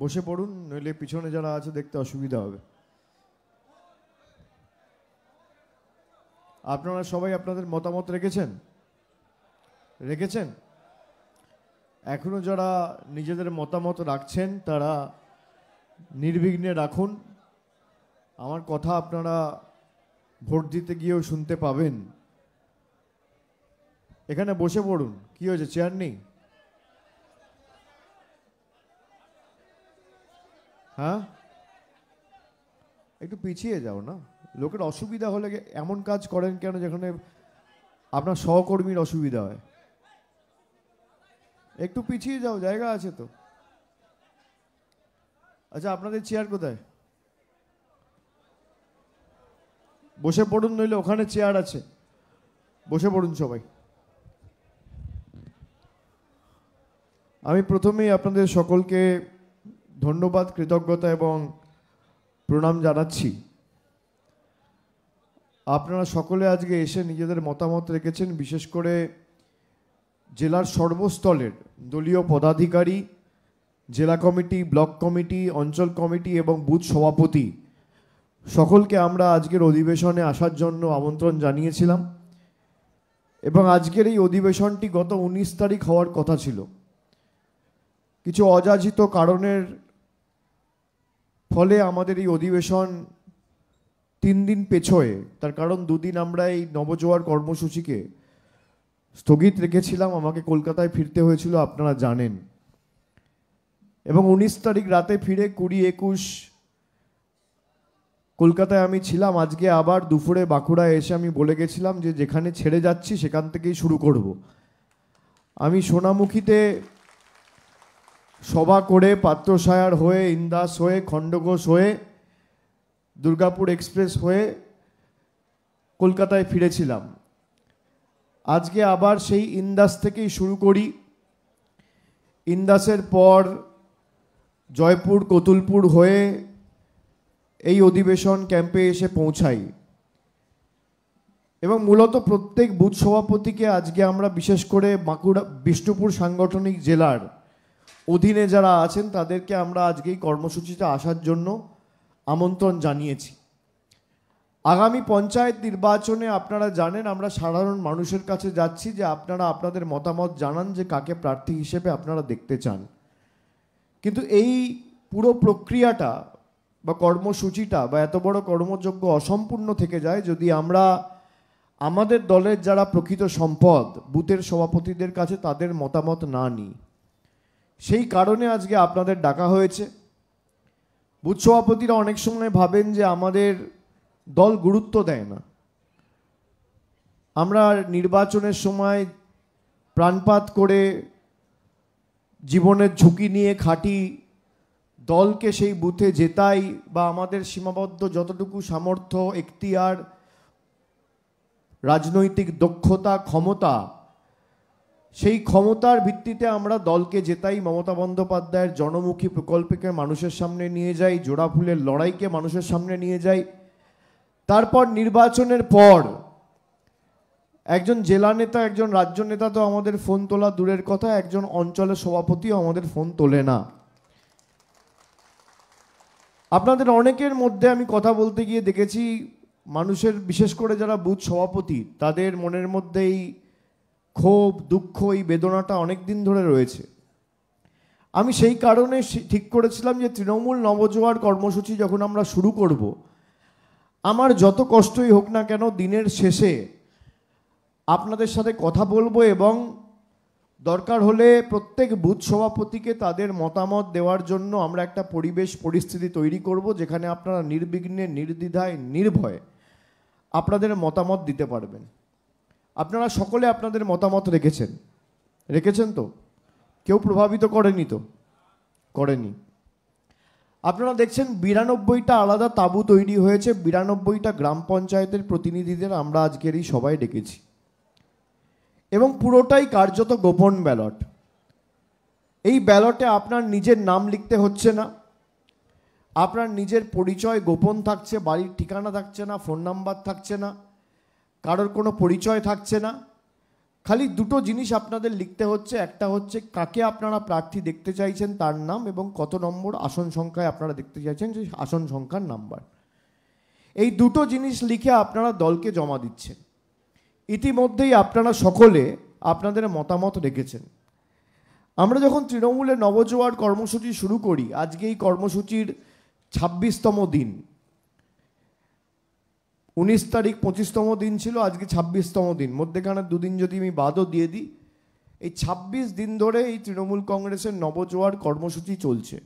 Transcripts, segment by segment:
বসে পড়ুন নইলে পিছনে যারা আছে দেখতে অসুবিধা হবে আপনারা সবাই আপনাদের মতামত রেখেছেন রেখেছেন এখনও যারা নিজেদের মতামত রাখছেন তারা নির্বিঘ্নে রাখুন আমার কথা আপনারা ভোট দিতে গিয়েও শুনতে পাবেন এখানে বসে পড়ুন কী হয়েছে চেয়ার নেই হ্যাঁ একটু পিছিয়ে যাও না লোকের অসুবিধা হলে এমন কাজ করেন কেন যেখানে আপনার সহকর্মীর অসুবিধা হয় একটু পিছিয়ে যাও জায়গা আছে তো আচ্ছা আপনাদের চেয়ার কোথায় বসে পড়ুন নইলে ওখানে চেয়ার আছে বসে পড়ুন সবাই আমি প্রথমেই আপনাদের সকলকে ধন্যবাদ কৃতজ্ঞতা এবং প্রণাম জানাচ্ছি আপনারা সকলে আজকে এসে নিজেদের মতামত রেখেছেন বিশেষ করে জেলার সর্বস্তলের দলীয় পদাধিকারী জেলা কমিটি ব্লক কমিটি অঞ্চল কমিটি এবং বুথ সভাপতি সকলকে আমরা আজকের অধিবেশনে আসার জন্য আমন্ত্রণ জানিয়েছিলাম এবং আজকের এই অধিবেশনটি গত উনিশ তারিখ হওয়ার কথা ছিল কিছু অযাচিত কারণের ফলে আমাদের এই অধিবেশন তিন দিন পেছোয় তার কারণ দুদিন আমরা এই নবজোয়ার কর্মসূচিকে স্থগিত রেখেছিলাম আমাকে কলকাতায় ফিরতে হয়েছিল আপনারা জানেন এবং উনিশ তারিখ রাতে ফিরে কুড়ি একুশ কলকাতায় আমি ছিলাম আজকে আবার দুপুরে বাঁকুড়ায় এসে আমি বলে গেছিলাম যে যেখানে ছেড়ে যাচ্ছি সেখান থেকেই শুরু করব আমি সোনামুখীতে সভা করে পাত্রসায়ার হয়ে ইন্দাস হয়ে খণ্ডঘোষ হয়ে দুর্গাপুর এক্সপ্রেস হয়ে কলকাতায় ফিরেছিলাম আজকে আবার সেই ইন্দাস থেকেই শুরু করি ইন্দাসের পর জয়পুর কতুলপুর হয়ে এই অধিবেশন ক্যাম্পে এসে পৌঁছাই এবং মূলত প্রত্যেক বুথ সভাপতিকে আজকে আমরা বিশেষ করে বাঁকুড়া বিষ্ণুপুর সাংগঠনিক জেলার অধীনে যারা আছেন তাদেরকে আমরা আজকে এই কর্মসূচিতে আসার জন্য আমন্ত্রণ জানিয়েছি আগামী পঞ্চায়েত নির্বাচনে আপনারা জানেন আমরা সাধারণ মানুষের কাছে যাচ্ছি যে আপনারা আপনাদের মতামত জানান যে কাকে প্রার্থী হিসেবে আপনারা দেখতে চান কিন্তু এই পুরো প্রক্রিয়াটা বা কর্মসূচিটা বা এত বড় কর্মযোগ্য অসম্পূর্ণ থেকে যায় যদি আমরা আমাদের দলের যারা প্রকৃত সম্পদ বুথের সভাপতিদের কাছে তাদের মতামত না নিই সেই কারণে আজকে আপনাদের ডাকা হয়েছে বুৎ সভাপতিরা অনেক সময় ভাবেন যে আমাদের দল গুরুত্ব দেয় না আমরা নির্বাচনের সময় প্রাণপাত করে জীবনের ঝুঁকি নিয়ে খাটি দলকে সেই বুথে জেতাই বা আমাদের সীমাবদ্ধ যতটুকু সামর্থ্য এখতিয়ার রাজনৈতিক দক্ষতা ক্ষমতা সেই ক্ষমতার ভিত্তিতে আমরা দলকে জেতাই মমতা বন্দ্যোপাধ্যায়ের জনমুখী প্রকল্পকে মানুষের সামনে নিয়ে যাই জোড়া ফুলের লড়াইকে মানুষের সামনে নিয়ে যাই তারপর নির্বাচনের পর একজন জেলা নেতা একজন রাজ্য নেতা তো আমাদের ফোন তোলা দূরের কথা একজন অঞ্চলের সভাপতিও আমাদের ফোন তোলে না আপনাদের অনেকের মধ্যে আমি কথা বলতে গিয়ে দেখেছি মানুষের বিশেষ করে যারা বুথ সভাপতি তাদের মনের মধ্যেই ক্ষোভ দুঃখ এই বেদনাটা অনেক দিন ধরে রয়েছে আমি সেই কারণে ঠিক করেছিলাম যে তৃণমূল নবজোয়ার কর্মসূচি যখন আমরা শুরু করব আমার যত কষ্টই হোক না কেন দিনের শেষে আপনাদের সাথে কথা বলবো এবং দরকার হলে প্রত্যেক বুথ সভাপতিকে তাদের মতামত দেওয়ার জন্য আমরা একটা পরিবেশ পরিস্থিতি তৈরি করব যেখানে আপনারা নির্বিঘ্নে নির্দ্বিধায় নির্ভয়ে আপনাদের মতামত দিতে পারবেন আপনারা সকলে আপনাদের মতামত রেখেছেন রেখেছেন তো কেউ প্রভাবিত করেনি তো করেনি আপনারা দেখছেন বিরানব্বইটা আলাদা তাঁবু তৈরি হয়েছে বিরানব্বইটা গ্রাম পঞ্চায়েতের প্রতিনিধিদের আমরা আজকের এই সবাই ডেকেছি এবং পুরোটাই কার্যত গোপন ব্যালট এই ব্যালটে আপনার নিজের নাম লিখতে হচ্ছে না আপনার নিজের পরিচয় গোপন থাকছে বাড়ির ঠিকানা থাকছে না ফোন নাম্বার থাকছে না কারোর কোনো পরিচয় থাকছে না খালি দুটো জিনিস আপনাদের লিখতে হচ্ছে একটা হচ্ছে কাকে আপনারা প্রার্থী দেখতে চাইছেন তার নাম এবং কত নম্বর আসন সংখ্যায় আপনারা দেখতে চাইছেন সেই আসন সংখ্যার নাম্বার এই দুটো জিনিস লিখে আপনারা দলকে জমা দিচ্ছেন ইতিমধ্যেই আপনারা সকলে আপনাদের মতামত রেখেছেন আমরা যখন তৃণমূলে নবজোয়ার কর্মসূচি শুরু করি আজকে এই কর্মসূচির ছাব্বিশতম দিন উনিশ তারিখ পঁচিশতম দিন ছিল আজকে ছাব্বিশতম দিন মধ্যেখানে দুদিন যদি আমি বাদও দিয়ে দিই এই ছাব্বিশ দিন ধরে এই তৃণমূল কংগ্রেসের নবজোয়ার কর্মসূচি চলছে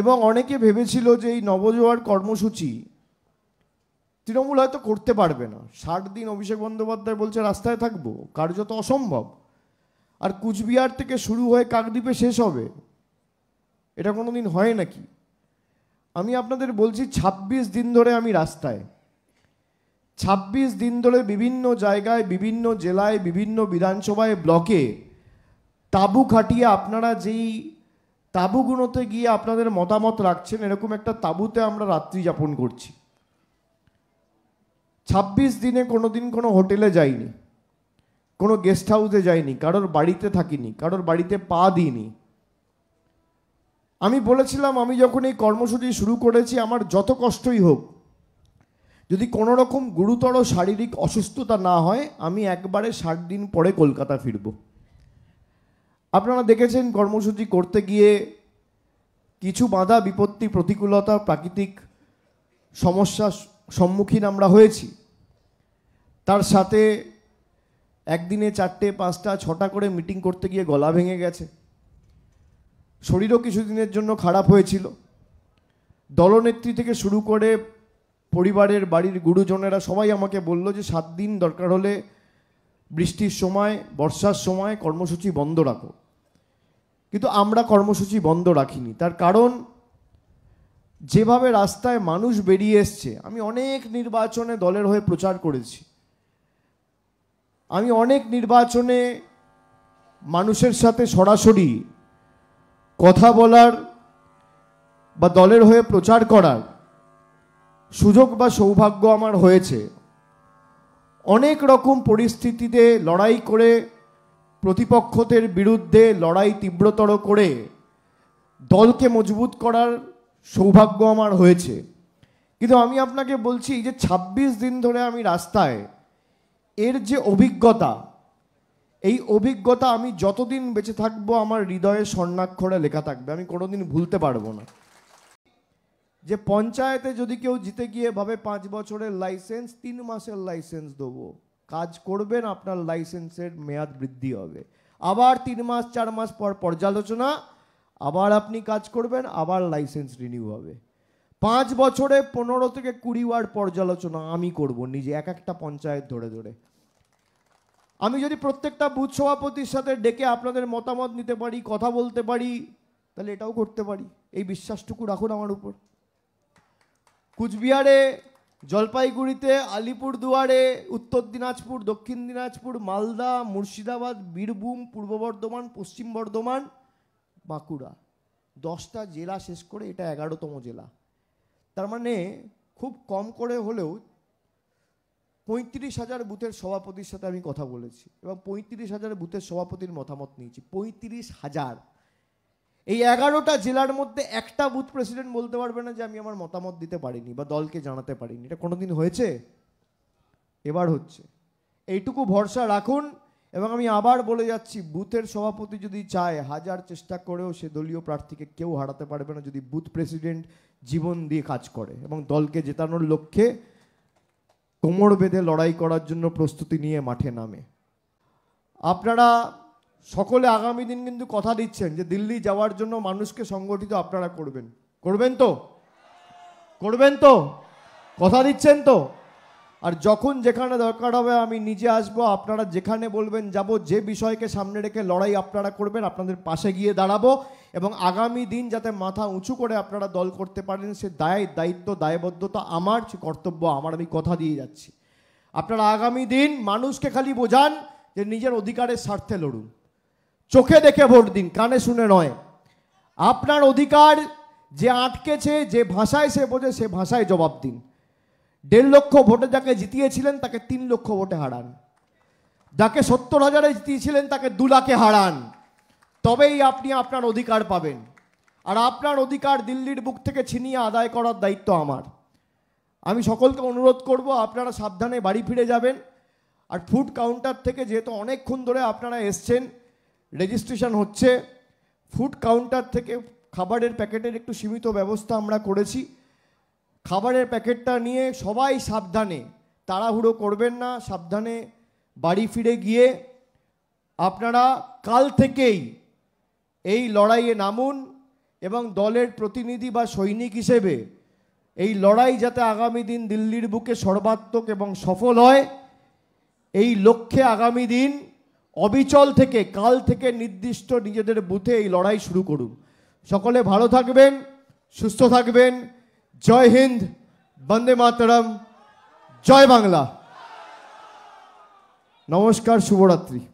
এবং অনেকে ভেবেছিল যে এই নবজোয়ার কর্মসূচি তৃণমূল হয়তো করতে পারবে না ষাট দিন অভিষেক বন্দ্যোপাধ্যায় বলছে রাস্তায় থাকবো কার্য তো অসম্ভব আর কুচবিহার থেকে শুরু হয়ে কাকদ্বীপে শেষ হবে এটা কোনো দিন হয় নাকি আমি আপনাদের বলছি ২৬ দিন ধরে আমি রাস্তায় ২৬ দিন ধরে বিভিন্ন জায়গায় বিভিন্ন জেলায় বিভিন্ন বিধানসভায় ব্লকে তাবু খাটিয়ে আপনারা যেই তাবুগুলোতে গিয়ে আপনাদের মতামত রাখছেন এরকম একটা তাবুতে আমরা রাত্রি যাপন করছি ২৬ দিনে কোনো দিন কোনো হোটেলে যাইনি কোনো গেস্ট হাউসে যাইনি কারোর বাড়িতে থাকিনি কারোর বাড়িতে পা দিইনি আমি বলেছিলাম আমি যখন এই কর্মসূচি শুরু করেছি আমার যত কষ্টই হোক যদি কোনো রকম গুরুতর শারীরিক অসুস্থতা না হয় আমি একবারে ষাট দিন পরে কলকাতা ফিরব আপনারা দেখেছেন কর্মসূচি করতে গিয়ে কিছু বাধা বিপত্তি প্রতিকূলতা প্রাকৃতিক সমস্যা সম্মুখীন আমরা হয়েছি তার সাথে একদিনে চারটে পাঁচটা ছটা করে মিটিং করতে গিয়ে গলা ভেঙে গেছে শরীরও কিছুদিনের জন্য খারাপ হয়েছিল দলনেত্রী থেকে শুরু করে পরিবারের বাড়ির গুরুজনেরা সবাই আমাকে বলল যে সাত দিন দরকার হলে বৃষ্টির সময় বর্ষার সময় কর্মসূচি বন্ধ রাখো কিন্তু আমরা কর্মসূচি বন্ধ রাখিনি তার কারণ যেভাবে রাস্তায় মানুষ বেরিয়ে এসছে আমি অনেক নির্বাচনে দলের হয়ে প্রচার করেছি আমি অনেক নির্বাচনে মানুষের সাথে সরাসরি কথা বলার বা দলের হয়ে প্রচার করার সুযোগ বা সৌভাগ্য আমার হয়েছে অনেক রকম পরিস্থিতিতে লড়াই করে প্রতিপক্ষদের বিরুদ্ধে লড়াই তীব্রতর করে দলকে মজবুত করার সৌভাগ্য আমার হয়েছে কিন্তু আমি আপনাকে বলছি যে ২৬ দিন ধরে আমি রাস্তায় এর যে অভিজ্ঞতা এই অভিজ্ঞতা আমি যতদিন বেঁচে থাকবো আমার হৃদয়ে স্বর্ণাক্ষরে লেখা থাকবে আমি কোনোদিন ভুলতে পারবো না যে পঞ্চায়েতে যদি কেউ জিতে গিয়ে ভাবে পাঁচ বছরের লাইসেন্স তিন মাসের লাইসেন্স দেবো কাজ করবেন আপনার লাইসেন্সের মেয়াদ বৃদ্ধি হবে আবার তিন মাস চার মাস পর পর্যালোচনা আবার আপনি কাজ করবেন আবার লাইসেন্স রিনিউ হবে পাঁচ বছরে পনেরো থেকে কুড়ি ওয়ার্ড পর্যালোচনা আমি করব নিজে এক একটা পঞ্চায়েত ধরে ধরে আমি যদি প্রত্যেকটা বুথ সভাপতির সাথে ডেকে আপনাদের মতামত নিতে পারি কথা বলতে পারি তাহলে এটাও করতে পারি এই বিশ্বাসটুকু রাখুন আমার উপর কুচবিহারে জলপাইগুড়িতে আলিপুরদুয়ারে উত্তর দিনাজপুর দক্ষিণ দিনাজপুর মালদা মুর্শিদাবাদ বীরভূম পূর্ব বর্ধমান পশ্চিম বর্ধমান বাঁকুড়া দশটা জেলা শেষ করে এটা এগারোতম জেলা তার মানে খুব কম করে হলেও পঁয়ত্রিশ হাজার বুথের সভাপতির সাথে আমি কথা বলেছি এবং পঁয়ত্রিশ হাজার বুথের সভাপতির মতামত নিয়েছি পঁয়ত্রিশ হাজার এই এগারোটা জেলার মধ্যে একটা বুথ প্রেসিডেন্ট বলতে পারবে না যে আমি আমার মতামত দিতে পারিনি বা দলকে জানাতে পারিনি এটা কোনোদিন হয়েছে এবার হচ্ছে এইটুকু ভরসা রাখুন এবং আমি আবার বলে যাচ্ছি বুথের সভাপতি যদি চায় হাজার চেষ্টা করেও সে দলীয় প্রার্থীকে কেউ হারাতে পারবে না যদি বুথ প্রেসিডেন্ট জীবন দিয়ে কাজ করে এবং দলকে জেতানোর লক্ষ্যে কোমর বেঁধে লড়াই করার জন্য প্রস্তুতি নিয়ে মাঠে নামে আপনারা সকলে আগামী দিন কিন্তু কথা দিচ্ছেন যে দিল্লি যাওয়ার জন্য মানুষকে সংগঠিত আপনারা করবেন করবেন তো করবেন তো কথা দিচ্ছেন তো আর যখন যেখানে দরকার হবে আমি নিজে আসব আপনারা যেখানে বলবেন যাব যে বিষয়কে সামনে রেখে লড়াই আপনারা করবেন আপনাদের পাশে গিয়ে দাঁড়াবো এবং আগামী দিন যাতে মাথা উঁচু করে আপনারা দল করতে পারেন সে দায় দায়িত্ব দায়বদ্ধতা আমার কর্তব্য আমার আমি কথা দিয়ে যাচ্ছি আপনারা আগামী দিন মানুষকে খালি বোঝান যে নিজের অধিকারের স্বার্থে লড়ুন চোখে দেখে ভোট দিন কানে শুনে নয় আপনার অধিকার যে আটকেছে যে ভাষায় সে বোঝে সে ভাষায় জবাব দিন দেড় লক্ষ ভোটে যাকে জিতিয়েছিলেন তাকে তিন লক্ষ ভোটে হারান যাকে সত্তর হাজারে জিতিয়েছিলেন তাকে দু লাখে হারান তবেই আপনি আপনার অধিকার পাবেন আর আপনার অধিকার দিল্লির বুক থেকে ছিনিয়ে আদায় করার দায়িত্ব আমার আমি সকলকে অনুরোধ করব আপনারা সাবধানে বাড়ি ফিরে যাবেন আর ফুড কাউন্টার থেকে যেহেতু অনেকক্ষণ ধরে আপনারা এসছেন রেজিস্ট্রেশন হচ্ছে ফুড কাউন্টার থেকে খাবারের প্যাকেটের একটু সীমিত ব্যবস্থা আমরা করেছি খাবারের প্যাকেটটা নিয়ে সবাই সাবধানে তাড়াহুড়ো করবেন না সাবধানে বাড়ি ফিরে গিয়ে আপনারা কাল থেকেই এই লড়াইয়ে নামুন এবং দলের প্রতিনিধি বা সৈনিক হিসেবে এই লড়াই যাতে আগামী দিন দিল্লির বুকে সর্বাত্মক এবং সফল হয় এই লক্ষ্যে আগামী দিন অবিচল থেকে কাল থেকে নির্দিষ্ট নিজেদের বুথে এই লড়াই শুরু করুন সকলে ভালো থাকবেন সুস্থ থাকবেন জয় হিন্দ বন্দে মাতরম জয় বাংলা নমস্কার শুভরাত্রি